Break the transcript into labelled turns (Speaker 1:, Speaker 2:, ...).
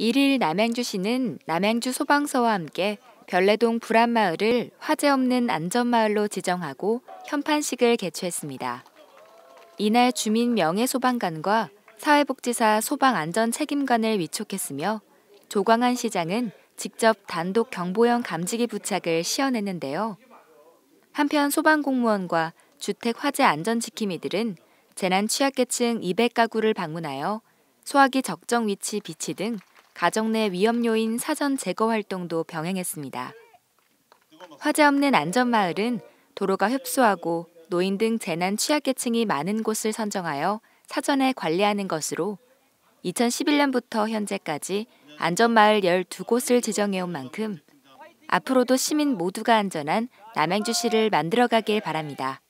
Speaker 1: 1일 남양주시는 남양주 소방서와 함께 별내동 불안마을을 화재 없는 안전마을로 지정하고 현판식을 개최했습니다. 이날 주민 명예소방관과 사회복지사 소방안전책임관을 위촉했으며 조광한 시장은 직접 단독 경보형 감지기 부착을 시연했는데요. 한편 소방공무원과 주택 화재 안전지킴이들은 재난 취약계층 200가구를 방문하여 소화기 적정 위치 비치 등 가정 내 위험 요인 사전 제거 활동도 병행했습니다. 화재 없는 안전마을은 도로가 협소하고 노인 등 재난 취약계층이 많은 곳을 선정하여 사전에 관리하는 것으로 2011년부터 현재까지 안전마을 12곳을 지정해온 만큼 앞으로도 시민 모두가 안전한 남양주시를 만들어가길 바랍니다.